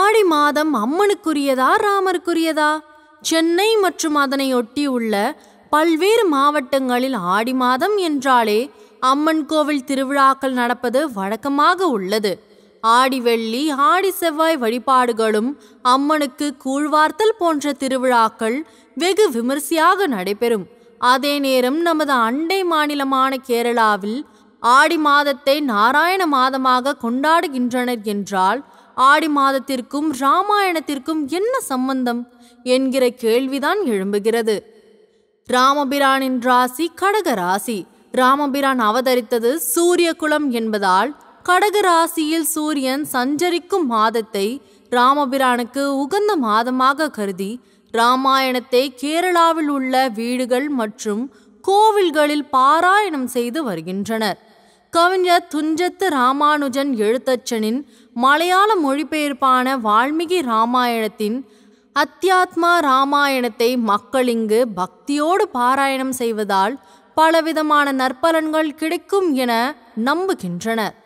ஆடி மாதம் அம்மனுக்குரியதா ராமருக்குரியதா சென்னை மற்றும் அதனை ஒட்டியுள்ள பல்வேறு மாவட்டங்களில் ஆடி மாதம் என்றாலே அம்மன் கோவில் திருவிழாக்கள் நடப்பது வழக்கமாக உள்ளது ஆடி வெள்ளி ஆடி செவ்வாய் வழிபாடுகளும் அம்மனுக்கு கூழ்வார்த்தல் போன்ற திருவிழாக்கள் வெகு விமர்சையாக நடைபெறும் அதே நேரம் நமது அண்டை மாநிலமான கேரளாவில் ஆடி மாதத்தை நாராயண மாதமாக கொண்டாடுகின்றனர் என்றால் ஆடி மாதத்திற்கும் ராமாயணத்திற்கும் என்ன சம்பந்தம் என்கிற கேள்விதான் எழும்புகிறது ராமபிரானின் ராசி கடக ராசி ராமபிரான் அவதரித்தது சூரிய குலம் என்பதால் கடக ராசியில் சூரியன் சஞ்சரிக்கும் மாதத்தை ராமபிரானுக்கு உகந்த மாதமாக கருதி ராமாயணத்தை கேரளாவில் உள்ள வீடுகள் மற்றும் கோவில்களில் பாராயணம் செய்து வருகின்றனர் கவிஞர் துஞ்சத்து ராமானுஜன் எழுத்தச்சனின் மலையாள மொழிபெயர்ப்பான வால்மீகி ராமாயணத்தின் அத்தியாத்மா ராமாயணத்தை மக்கள் இங்கு பக்தியோடு பாராயணம் செய்வதால் பலவிதமான நற்பலன்கள் கிடைக்கும் என நம்புகின்றனர்